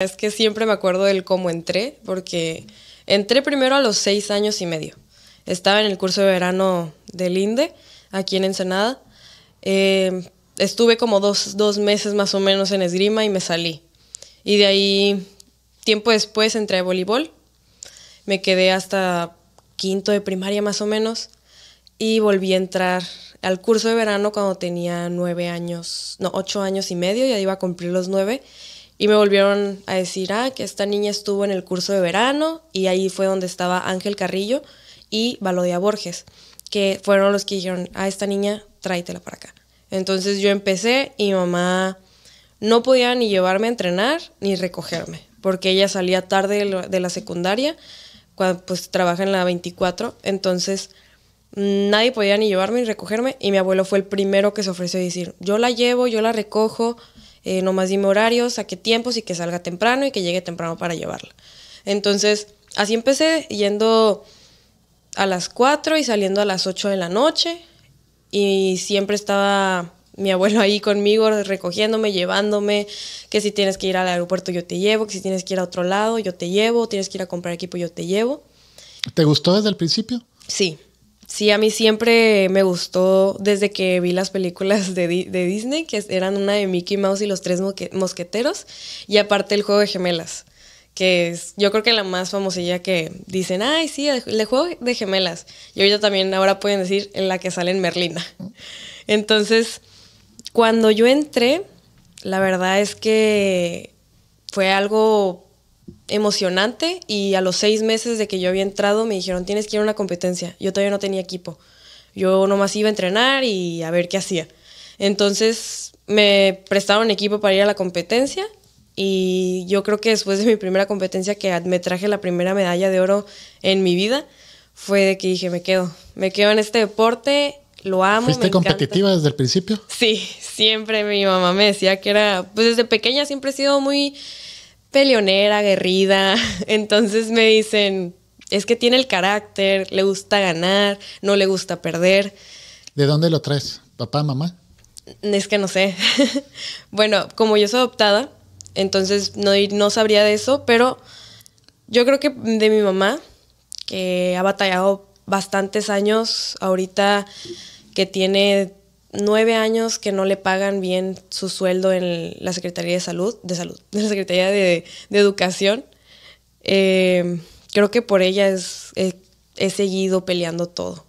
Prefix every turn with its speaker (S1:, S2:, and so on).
S1: Es que siempre me acuerdo del cómo entré, porque entré primero a los seis años y medio. Estaba en el curso de verano del INDE, aquí en Ensenada. Em, estuve como dos, dos, meses más o menos en esgrima y me salí. Y de ahí, tiempo después, entré a voleibol. Me quedé hasta quinto de primaria más o menos. Y volví a entrar al curso de verano cuando tenía nueve años, no, ocho años y medio, ya iba a cumplir los nueve. Y me volvieron a decir, ah, que esta niña estuvo en el curso de verano y ahí fue donde estaba Ángel Carrillo y Valodia Borges, que fueron los que dijeron, a ah, esta niña, tráetela para acá. Entonces yo empecé y mi mamá no podía ni llevarme a entrenar ni recogerme, porque ella salía tarde de la secundaria, pues trabaja en la 24, entonces mm, nadie podía ni llevarme ni recogerme y mi abuelo fue el primero que se ofreció a decir, yo la llevo, yo la recojo, eh, nomás dime horarios, a qué tiempos y que salga temprano y que llegue temprano para llevarla. Entonces, así empecé yendo a las 4 y saliendo a las 8 de la noche y siempre estaba mi abuelo ahí conmigo recogiéndome, llevándome, que si tienes que ir al aeropuerto yo te llevo, que si tienes que ir a otro lado yo te llevo, tienes que ir a comprar equipo yo te llevo.
S2: ¿Te gustó desde el principio?
S1: Sí, Sí, a mí siempre me gustó desde que vi las películas de, Disney, que eran una de Mickey Mouse y los tres mosqueteros, y aparte el juego de gemelas, que es, yo creo que la más famosilla que dicen, ay, sí, el, juego de gemelas. Y ahorita también ahora pueden decir en la que sale en Merlina. Entonces, cuando yo entré, la verdad es que fue algo emocionante y a los seis meses de que yo había entrado me dijeron tienes que ir a una competencia. Yo todavía no tenía equipo. Yo nomás iba a entrenar y a ver qué hacía. Entonces me prestaron equipo para ir a la competencia y yo creo que después de mi primera competencia que me traje la primera medalla de oro en mi vida fue de que dije me quedo, me quedo en este deporte, lo amo. ¿Fuiste competitiva
S2: desde el principio?
S1: Sí, siempre mi mamá me decía que era, pues desde pequeña siempre he sido muy peleonera, guerrida. Entonces me dicen, es que tiene el carácter, le gusta ganar, no le gusta perder.
S2: ¿De dónde lo traes? ¿Papá, mamá?
S1: Es que no sé. bueno, como yo soy adoptada, entonces no, no sabría de eso, pero yo creo que de mi mamá, que ha batallado bastantes años, ahorita que tiene nueve años que no le pagan bien su sueldo en la Secretaría de Salud, de Salud, de la Secretaría de, Educación. Eh, creo que por ella he seguido peleando todo.